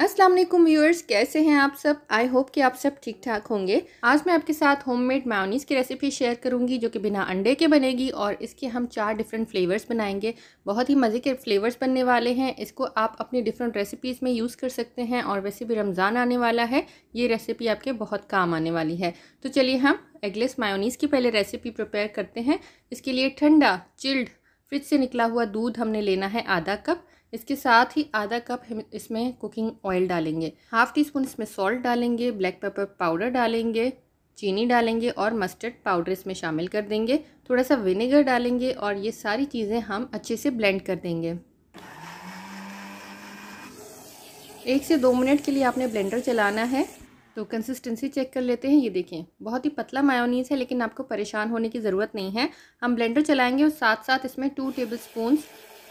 अस्सलाम वालेकुम व्यूअर्स कैसे हैं आप सब आई होप कि आप सब ठीक ठाक होंगे आज मैं आपके साथ होममेड मायोनीज़ की रेसिपी शेयर करूंगी जो कि बिना अंडे के बनेगी और इसके हम चार डिफरेंट फ्लेवर्स बनाएंगे बहुत ही मज़े के फ्लेवर्स बनने वाले हैं इसको आप अपनी डिफरेंट रेसिपीज़ में यूज़ कर सकते हैं और वैसे भी रमज़ान आने वाला है ये रेसिपी आपके बहुत काम आने वाली है तो चलिए हम एगलेस मायोनीस की पहले रेसिपी प्रिपेयर करते हैं इसके लिए ठंडा चिल्ड फ्रिज से निकला हुआ दूध हमने लेना है आधा कप इसके साथ ही आधा कप हम इसमें कुकिंग ऑयल डालेंगे हाफ़ टी स्पून इसमें सॉल्ट डालेंगे ब्लैक पेपर पाउडर डालेंगे चीनी डालेंगे और मस्टर्ड पाउडर इसमें शामिल कर देंगे थोड़ा सा विनेगर डालेंगे और ये सारी चीज़ें हम अच्छे से ब्लेंड कर देंगे एक से दो मिनट के लिए आपने ब्लेंडर चलाना है तो कंसिस्टेंसी चेक कर लेते हैं ये देखें बहुत ही पतला मायोनीस है लेकिन आपको परेशान होने की ज़रूरत नहीं है हम ब्लेंडर चलाएंगे और साथ साथ इसमें two tablespoon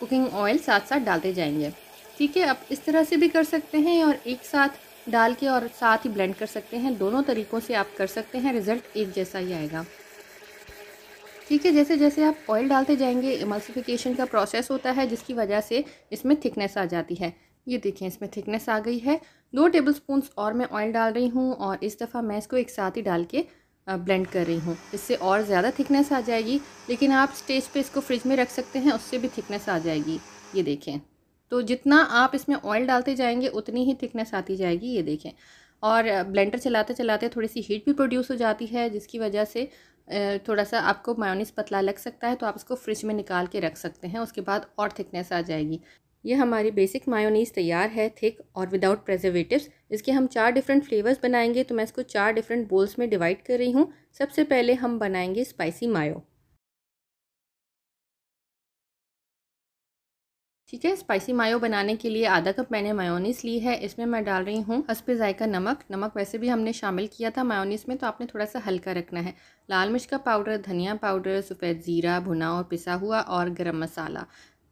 cooking oil साथ साथ डालते जाएंगे ठीक है आप इस तरह से भी कर सकते हैं और एक साथ डाल के और साथ ही ब्लेंड कर सकते हैं दोनों तरीक़ों से आप कर सकते हैं रिज़ल्ट एक जैसा ही आएगा ठीक है जैसे जैसे आप ऑयल डालते जाएंगे एमल्सिफिकेशन का प्रोसेस होता है जिसकी वजह से इसमें थिकनेस आ जाती है ये देखें इसमें थिकनेस आ गई है दो टेबल और मैं ऑयल डाल रही हूँ और इस दफ़ा मैं इसको एक साथ ही डाल के ब्लेंड कर रही हूँ इससे और ज़्यादा थिकनेस आ जाएगी लेकिन आप स्टेज पे इसको फ्रिज में रख सकते हैं उससे भी थिकनेस आ जाएगी ये देखें तो जितना आप इसमें ऑयल डालते जाएंगे उतनी ही थिकनेस आती जाएगी ये देखें और ब्लेंडर चलाते चलाते थोड़ी सी हीट भी प्रोड्यूस हो जाती है जिसकी वजह से थोड़ा सा आपको मायोनीस पतला लग सकता है तो आप इसको फ्रिज में निकाल के रख सकते हैं उसके बाद और थिकनेस आ जाएगी ये हमारी बेसिक मायोनीज़ तैयार है थिक और विदाउट प्रेजर्वेटिव्स इसके हम चार डिफरेंट फ्लेवर्स बनाएंगे तो मैं इसको चार डिफरेंट बोल्स में डिवाइड कर रही हूँ सबसे पहले हम बनाएंगे स्पाइसी मायो ठीक है स्पाइसी मायो बनाने के लिए आधा कप मैंने मायोनीस ली है इसमें मैं डाल रही हूँ हसपे जायका नमक नमक वैसे भी हमने शामिल किया था मायोनीस में तो आपने थोड़ा सा हल्का रखना है लाल मिर्च का पाउडर धनिया पाउडर सफ़ेद ज़ीरा भुना और पिसा हुआ और गरम मसाला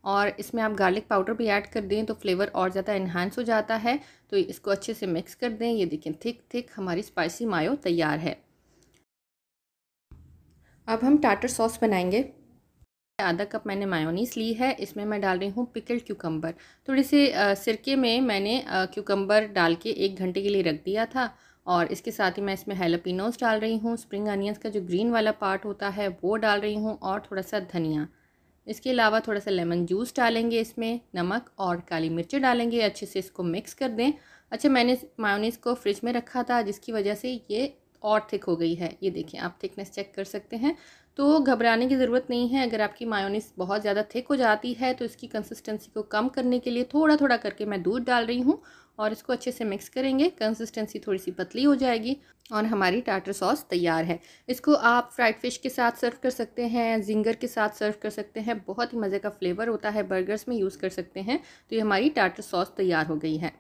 और इसमें आप गार्लिक पाउडर भी ऐड कर दें तो फ्लेवर और ज़्यादा इन्हांस हो जाता है तो इसको अच्छे से मिक्स कर दें ये देखें थिक थिक हमारी स्पाइसी मायो तैयार है अब हम टाटर सॉस बनाएंगे आधा कप मैंने मायोनीस ली है इसमें मैं डाल रही हूँ पिकल्ड क्यूकम्बर थोड़े से सिरके में मैंने क्यूकम्बर डाल के एक घंटे के लिए रख दिया था और इसके साथ ही मैं इसमें हेलोपिनोज डाल रही हूँ स्प्रिंग अनियंस का जो ग्रीन वाला पार्ट होता है वो डाल रही हूँ और थोड़ा सा धनिया इसके अलावा थोड़ा सा लेमन जूस डालेंगे इसमें नमक और काली मिर्च डालेंगे अच्छे से इसको मिक्स कर दें अच्छा मैंने मायोनीस को फ्रिज में रखा था जिसकी वजह से ये और थिक हो गई है ये देखें आप थिकनेस चेक कर सकते हैं तो घबराने की ज़रूरत नहीं है अगर आपकी मायोनीस बहुत ज़्यादा थिक हो जाती है तो इसकी कंसिस्टेंसी को कम करने के लिए थोड़ा थोड़ा करके मैं दूध डाल रही हूँ और इसको अच्छे से मिक्स करेंगे कंसिस्टेंसी थोड़ी सी पतली हो जाएगी और हमारी टाटर सॉस तैयार है इसको आप फ्राइड फिश के साथ सर्व कर सकते हैं जिंगर के साथ सर्व कर सकते हैं बहुत ही मज़े का फ्लेवर होता है बर्गर्स में यूज़ कर सकते हैं तो ये हमारी टाटर सॉस तैयार हो गई है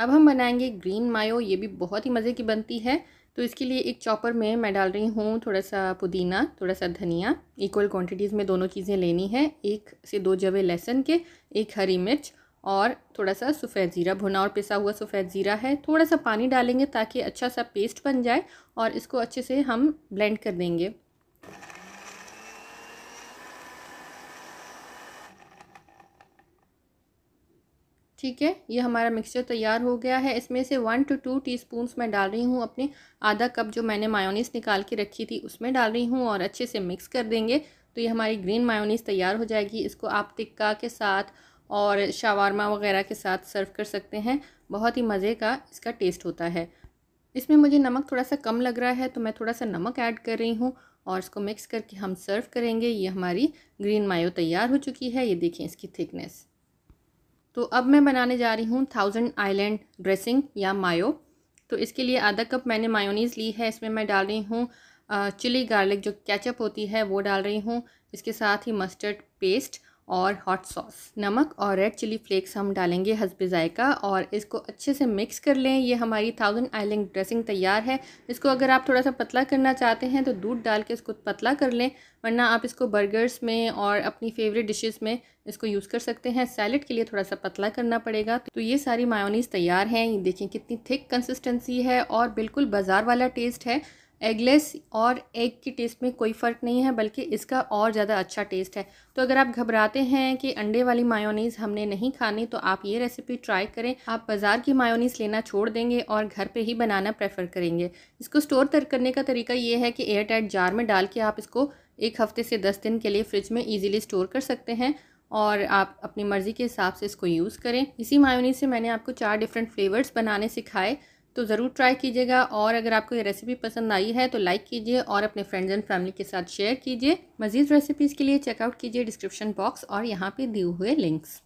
अब हम बनाएंगे ग्रीन मायो ये भी बहुत ही मज़े की बनती है तो इसके लिए एक चॉपर में मैं डाल रही हूँ थोड़ा सा पुदीना थोड़ा सा धनिया इक्वल क्वांटिटीज़ में दोनों चीज़ें लेनी है एक से दो जवे लहसन के एक हरी मिर्च और थोड़ा सा सफ़ेद ज़ीरा भुना और पिसा हुआ सफ़ेद ज़ीरा है थोड़ा सा पानी डालेंगे ताकि अच्छा सा पेस्ट बन जाए और इसको अच्छे से हम ब्लेंड कर देंगे ठीक है ये हमारा मिक्सचर तैयार हो गया है इसमें से वन टू टू टीस्पून्स मैं डाल रही हूँ अपने आधा कप जो मैंने मायोनीस निकाल के रखी थी उसमें डाल रही हूँ और अच्छे से मिक्स कर देंगे तो ये हमारी ग्रीन मायोनीस तैयार हो जाएगी इसको आप टिक्का के साथ और शावारमा वगैरह के साथ सर्व कर सकते हैं बहुत ही मज़े का इसका टेस्ट होता है इसमें मुझे नमक थोड़ा सा कम लग रहा है तो मैं थोड़ा सा नमक ऐड कर रही हूँ और इसको मिक्स करके हम सर्व करेंगे ये हमारी ग्रीन मायो तैयार हो चुकी है ये देखें इसकी थिकनेस तो अब मैं बनाने जा रही हूँ थाउजेंड आइलैंड ड्रेसिंग या मायो तो इसके लिए आधा कप मैंने मायोनीज़ ली है इसमें मैं डाल रही हूँ चिली गार्लिक जो कैचअप होती है वो डाल रही हूँ इसके साथ ही मस्टर्ड पेस्ट और हॉट सॉस नमक और रेड चिली फ्लेक्स हम डालेंगे हसब ज़ायका और इसको अच्छे से मिक्स कर लें ये हमारी थाउजेंड आइलैंड ड्रेसिंग तैयार है इसको अगर आप थोड़ा सा पतला करना चाहते हैं तो दूध डाल के इसको पतला कर लें वरना आप इसको बर्गर्स में और अपनी फेवरेट डिशेस में इसको यूज़ कर सकते हैं सैलड के लिए थोड़ा सा पतला करना पड़ेगा तो ये सारी मायोनीस तैयार हैं ये देखें कितनी थिक कंसिस्टेंसी है और बिल्कुल बाज़ार वाला टेस्ट है एगलेस और एग की टेस्ट में कोई फ़र्क नहीं है बल्कि इसका और ज़्यादा अच्छा टेस्ट है तो अगर आप घबराते हैं कि अंडे वाली मायोनीज़ हमने नहीं खानी तो आप ये रेसिपी ट्राई करें आप बाज़ार की मायोनीज़ लेना छोड़ देंगे और घर पे ही बनाना प्रेफर करेंगे इसको स्टोर करने का तरीका ये है कि एयर टाइट जार में डाल के आप इसको एक हफ़्ते से दस दिन के लिए फ़्रिज में ईजिली स्टोर कर सकते हैं और आप अपनी मर्ज़ी के हिसाब से इसको यूज़ करें इसी मायोनीज़ से मैंने आपको चार डिफरेंट फ्लेवर्स बनाने सिखाए तो ज़रूर ट्राई कीजिएगा और अगर आपको ये रेसिपी पसंद आई है तो लाइक कीजिए और अपने फ्रेंड्स एंड फैमिली के साथ शेयर कीजिए मज़ीद रेसिपीज़ के लिए चेकआउट कीजिए डिस्क्रिप्शन बॉक्स और यहाँ पे दिए हुए लिंक्स